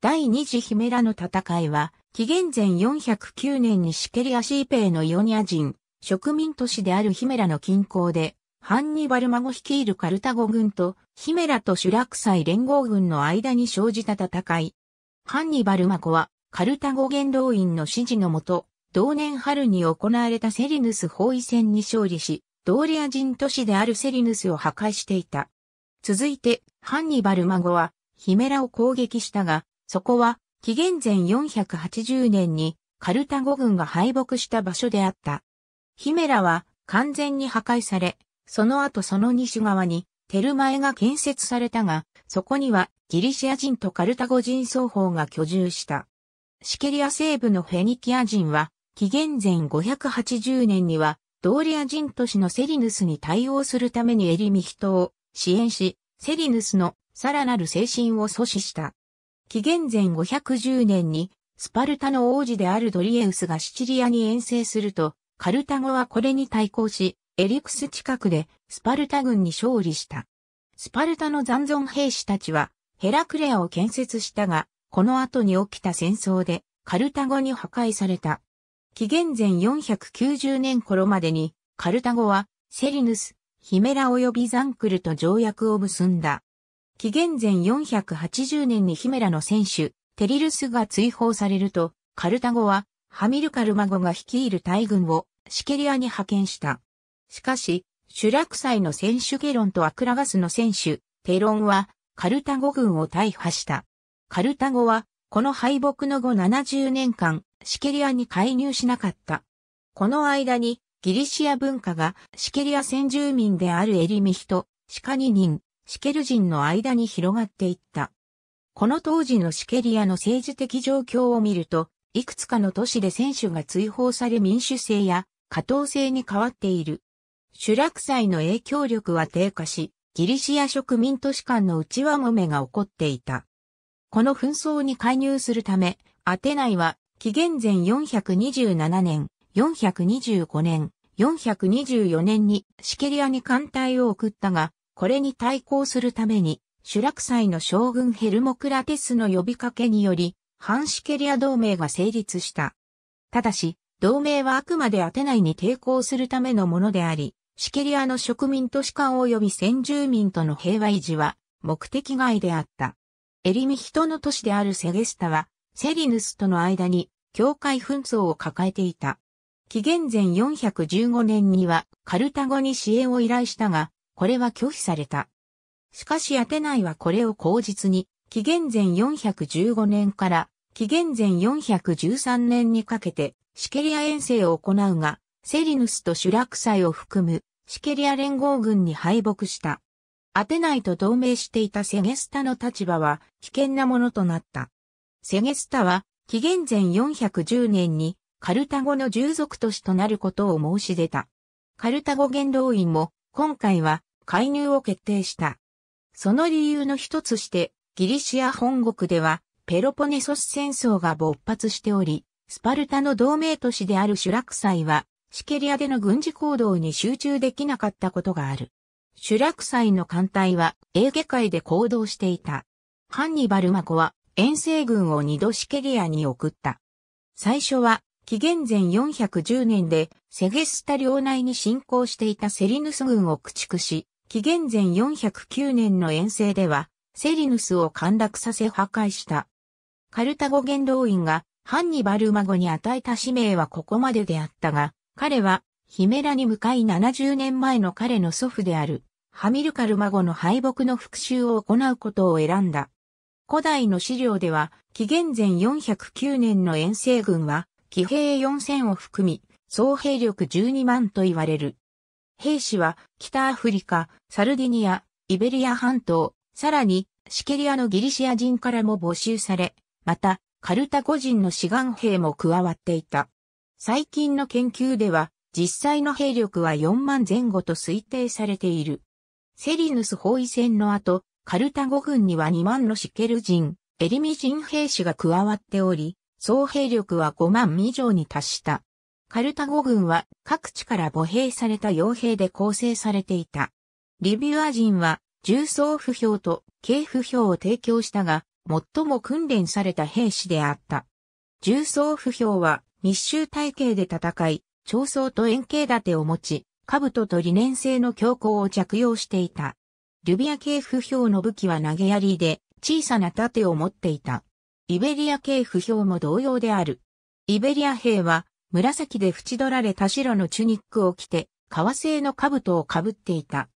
第二次ヒメラの戦いは、紀元前409年にシケリアシーペイのイオニア人、植民都市であるヒメラの近郊で、ハンニバル孫率いるカルタゴ軍とヒメラとシュラクサイ連合軍の間に生じた戦い。ハンニバル孫はカルタゴ元老院の指示のもと、同年春に行われたセリヌス包囲戦に勝利し、ドーリア人都市であるセリヌスを破壊していた。続いて、ハンニバル孫はヒメラを攻撃したが、そこは、紀元前480年にカルタゴ軍が敗北した場所であった。ヒメラは完全に破壊され、その後その西側にテルマエが建設されたが、そこにはギリシア人とカルタゴ人双方が居住した。シケリア西部のフェニキア人は、紀元前580年には、ドーリア人都市のセリヌスに対応するためにエリミヒトを支援し、セリヌスのさらなる精神を阻止した。紀元前510年に、スパルタの王子であるドリエウスがシチリアに遠征すると、カルタゴはこれに対抗し、エリクス近くでスパルタ軍に勝利した。スパルタの残存兵士たちは、ヘラクレアを建設したが、この後に起きた戦争で、カルタゴに破壊された。紀元前490年頃までに、カルタゴは、セリヌス、ヒメラ及びザンクルと条約を結んだ。紀元前480年にヒメラの選手、テリルスが追放されると、カルタゴは、ハミルカルマゴが率いる大軍をシケリアに派遣した。しかし、シュラク祭の選手ゲロンとアクラガスの選手、テロンは、カルタゴ軍を大破した。カルタゴは、この敗北の後70年間、シケリアに介入しなかった。この間に、ギリシア文化がシケリア先住民であるエリミヒト、シカニニン、シケル人の間に広がっていった。この当時のシケリアの政治的状況を見ると、いくつかの都市で選手が追放され民主制や過当制に変わっている。主落祭の影響力は低下し、ギリシア植民都市間の内輪もめが起こっていた。この紛争に介入するため、アテナイは紀元前427年、425年、424年にシケリアに艦隊を送ったが、これに対抗するために、主落祭の将軍ヘルモクラテスの呼びかけにより、ハンシケリア同盟が成立した。ただし、同盟はあくまでアテナイに抵抗するためのものであり、シケリアの植民都市間及び先住民との平和維持は目的外であった。エリミ人の都市であるセゲスタは、セリヌスとの間に境界紛争を抱えていた。紀元前415年にはカルタゴに支援を依頼したが、これは拒否された。しかしアテナイはこれを口実に、紀元前415年から紀元前413年にかけてシケリア遠征を行うが、セリヌスとシュラクサイを含むシケリア連合軍に敗北した。アテナイと同盟していたセゲスタの立場は危険なものとなった。セゲスタは紀元前410年にカルタゴの従属都市となることを申し出た。カルタゴ元老院も今回は介入を決定した。その理由の一つして、ギリシア本国では、ペロポネソス戦争が勃発しており、スパルタの同盟都市であるシュラクサイは、シケリアでの軍事行動に集中できなかったことがある。シュラクサイの艦隊は、エーゲ海で行動していた。ハンニバルマコは、遠征軍を二度シケリアに送った。最初は、紀元前410年で、セゲスタ領内に侵攻していたセリヌス軍を駆逐し、紀元前409年の遠征では、セリヌスを陥落させ破壊した。カルタゴ元老院がハンニバル孫に与えた使命はここまでであったが、彼はヒメラに向かい70年前の彼の祖父であるハミルカル孫の敗北の復讐を行うことを選んだ。古代の資料では、紀元前409年の遠征軍は、騎兵4000を含み、総兵力12万と言われる。兵士は北アフリカ、サルディニア、イベリア半島、さらにシケリアのギリシア人からも募集され、またカルタゴ人の志願兵も加わっていた。最近の研究では実際の兵力は4万前後と推定されている。セリヌス包囲戦の後、カルタゴ軍には2万のシケル人、エリミ人兵士が加わっており、総兵力は5万以上に達した。カルタゴ軍は各地から母兵された傭兵で構成されていた。リビュア人は重装不評と軽不評を提供したが、最も訓練された兵士であった。重装不評は密集体系で戦い、長装と円形立てを持ち、兜と理念性の強行を着用していた。ルビア系不評の武器は投げ槍で小さな盾を持っていた。イベリア系不評も同様である。イベリア兵は紫で縁取られた白のチュニックを着て、革製の兜をかぶっていた。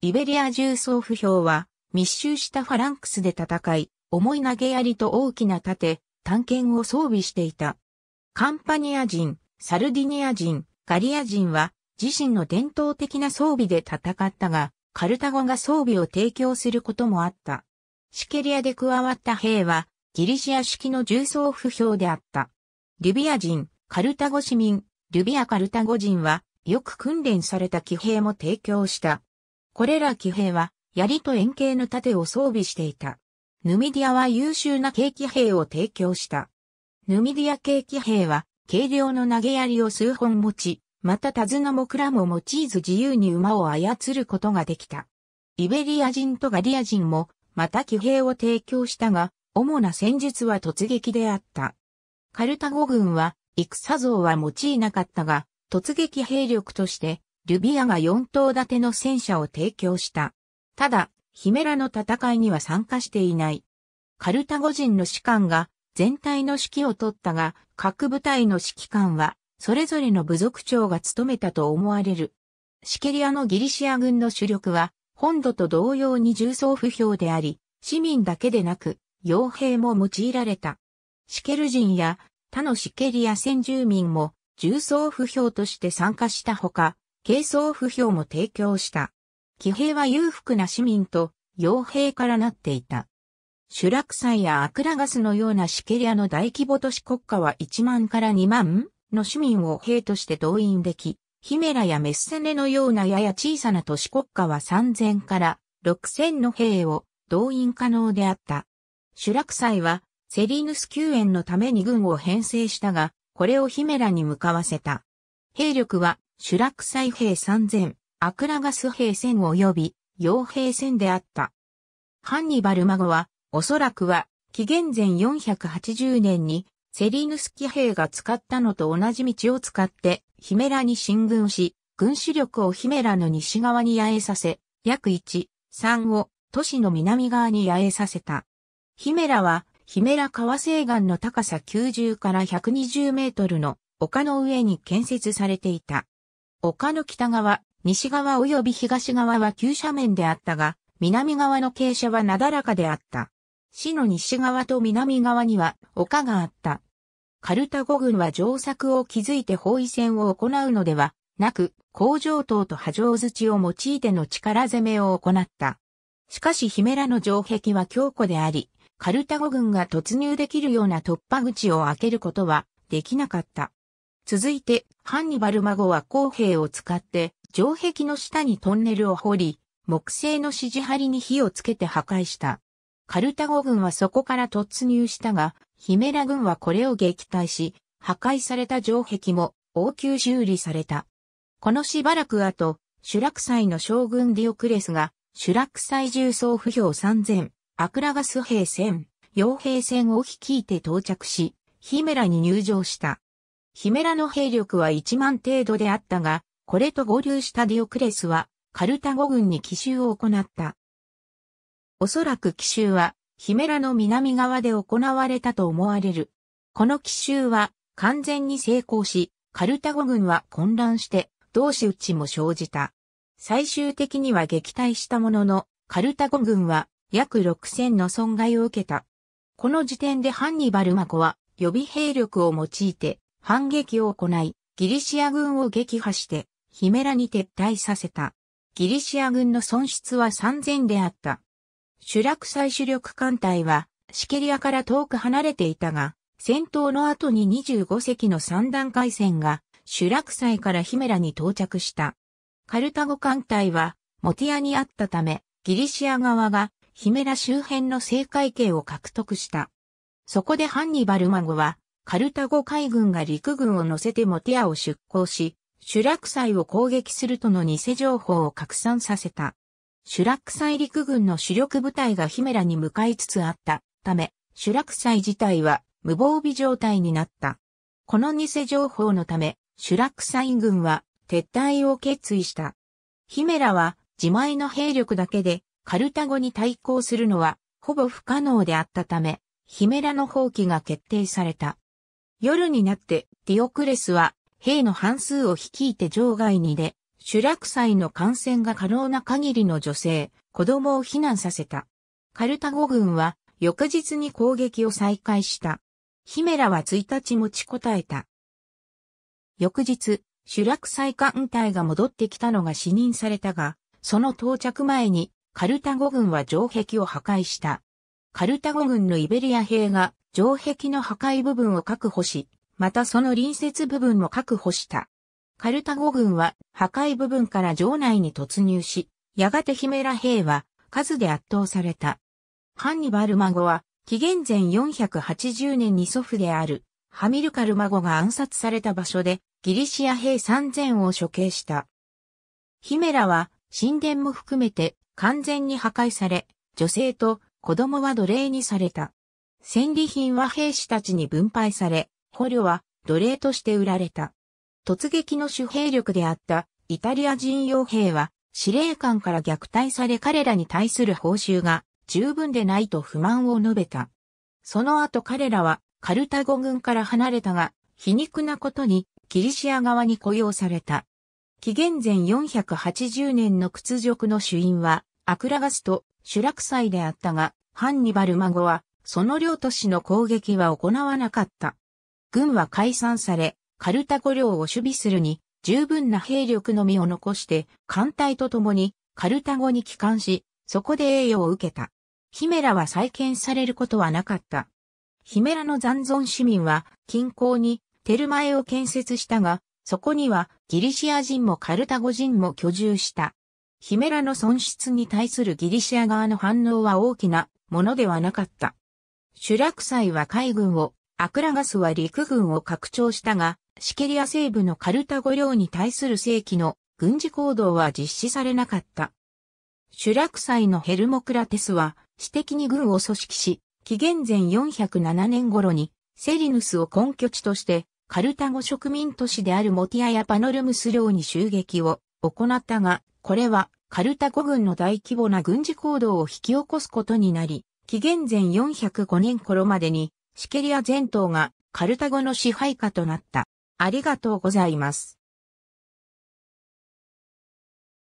イベリア重装不評は、密集したファランクスで戦い、重い投げ槍と大きな盾、探検を装備していた。カンパニア人、サルディニア人、ガリア人は、自身の伝統的な装備で戦ったが、カルタゴが装備を提供することもあった。シケリアで加わった兵は、ギリシア式の重装不評であった。リビア人、カルタゴ市民、ルビアカルタゴ人は、よく訓練された騎兵も提供した。これら騎兵は、槍と円形の盾を装備していた。ヌミディアは優秀な軽騎兵を提供した。ヌミディア軽騎兵は、軽量の投げ槍を数本持ち、またタズナもクラも用いず自由に馬を操ることができた。イベリア人とガリア人も、また騎兵を提供したが、主な戦術は突撃であった。カルタゴ軍は、戦像は用いなかったが、突撃兵力として、ルビアが4頭立ての戦車を提供した。ただ、ヒメラの戦いには参加していない。カルタゴ人の士官が全体の指揮を取ったが、各部隊の指揮官は、それぞれの部族長が務めたと思われる。シケリアのギリシア軍の主力は、本土と同様に重装不評であり、市民だけでなく、傭兵も用いられた。シケル人や他のシケリア先住民も重装不評として参加したほか、軽装不評も提供した。騎兵は裕福な市民と傭兵からなっていた。シュラクサイやアクラガスのようなシケリアの大規模都市国家は1万から2万の市民を兵として動員でき、ヒメラやメッセネのようなやや小さな都市国家は3000から6000の兵を動員可能であった。シュラクサイはセリヌス救援のために軍を編成したが、これをヒメラに向かわせた。兵力は、シュラクサイ兵3000、アクラガス兵1000及び、傭兵1000であった。ハンニバル孫は、おそらくは、紀元前480年に、セリヌス騎兵が使ったのと同じ道を使って、ヒメラに進軍し、軍主力をヒメラの西側に野営させ、約1、3を都市の南側に野営させた。ヒメラはヒメラ川西岸の高さ90から120メートルの丘の上に建設されていた。丘の北側、西側及び東側は急斜面であったが、南側の傾斜はなだらかであった。市の西側と南側には丘があった。カルタゴ軍は城作を築いて包囲戦を行うのではなく、工場等と波状土を用いての力攻めを行った。しかしヒメラの城壁は強固であり、カルタゴ軍が突入できるような突破口を開けることはできなかった。続いて、ハンニバル孫は公兵を使って、城壁の下にトンネルを掘り、木製の指示張に火をつけて破壊した。カルタゴ軍はそこから突入したが、ヒメラ軍はこれを撃退し、破壊された城壁も応急修理された。このしばらく後、シュラク祭の将軍ディオクレスが、シュラク祭重装不評3000、アクラガス兵船、傭兵船を率いて到着し、ヒメラに入場した。ヒメラの兵力は1万程度であったが、これと合流したディオクレスは、カルタゴ軍に奇襲を行った。おそらく奇襲は、ヒメラの南側で行われたと思われる。この奇襲は、完全に成功し、カルタゴ軍は混乱して、同志打ちも生じた。最終的には撃退したものの、カルタゴ軍は約6000の損害を受けた。この時点でハンニバルマコは予備兵力を用いて反撃を行い、ギリシア軍を撃破してヒメラに撤退させた。ギリシア軍の損失は3000であった。主ク祭主力艦隊はシケリアから遠く離れていたが、戦闘の後に25隻の三段回戦が主ク祭からヒメラに到着した。カルタゴ艦隊はモティアにあったため、ギリシア側がヒメラ周辺の政界系を獲得した。そこでハンニバルマゴは、カルタゴ海軍が陸軍を乗せてモテアを出港し、シュラクサイを攻撃するとの偽情報を拡散させた。シュラクサイ陸軍の主力部隊がヒメラに向かいつつあったため、シュラクサイ自体は無防備状態になった。この偽情報のため、シュラクサイ軍は撤退を決意した。ヒメラは自前の兵力だけでカルタゴに対抗するのはほぼ不可能であったため、ヒメラの放棄が決定された。夜になってディオクレスは兵の半数を率いて場外に出、主落祭の感染が可能な限りの女性、子供を避難させた。カルタゴ軍は翌日に攻撃を再開した。ヒメラは1日持ちこたえた。翌日、主落祭艦隊が戻ってきたのが死任されたが、その到着前にカルタゴ軍は城壁を破壊した。カルタゴ軍のイベリア兵が城壁の破壊部分を確保し、またその隣接部分も確保した。カルタゴ軍は破壊部分から城内に突入し、やがてヒメラ兵は数で圧倒された。ハンニバル孫は紀元前480年に祖父であるハミルカル孫が暗殺された場所でギリシア兵3000を処刑した。ヒメラは神殿も含めて完全に破壊され、女性と子供は奴隷にされた。戦利品は兵士たちに分配され、捕虜は奴隷として売られた。突撃の主兵力であったイタリア人傭兵は司令官から虐待され彼らに対する報酬が十分でないと不満を述べた。その後彼らはカルタゴ軍から離れたが皮肉なことにギリシア側に雇用された。紀元前480年の屈辱の主因は、アクラガスと主落祭であったが、ハンニバル孫は、その領都市の攻撃は行わなかった。軍は解散され、カルタゴ領を守備するに、十分な兵力のみを残して、艦隊と共にカルタゴに帰還し、そこで栄誉を受けた。ヒメラは再建されることはなかった。ヒメラの残存市民は近郊にテルマエを建設したが、そこにはギリシア人もカルタゴ人も居住した。ヒメラの損失に対するギリシア側の反応は大きなものではなかった。シュラクサイは海軍を、アクラガスは陸軍を拡張したが、シケリア西部のカルタゴ領に対する正規の軍事行動は実施されなかった。シュラクサイのヘルモクラテスは、私的に軍を組織し、紀元前407年頃に、セリヌスを根拠地として、カルタゴ植民都市であるモティアやパノルムス領に襲撃を行ったが、これはカルタゴ軍の大規模な軍事行動を引き起こすことになり、紀元前405年頃までにシケリア全島がカルタゴの支配下となった。ありがとうございます。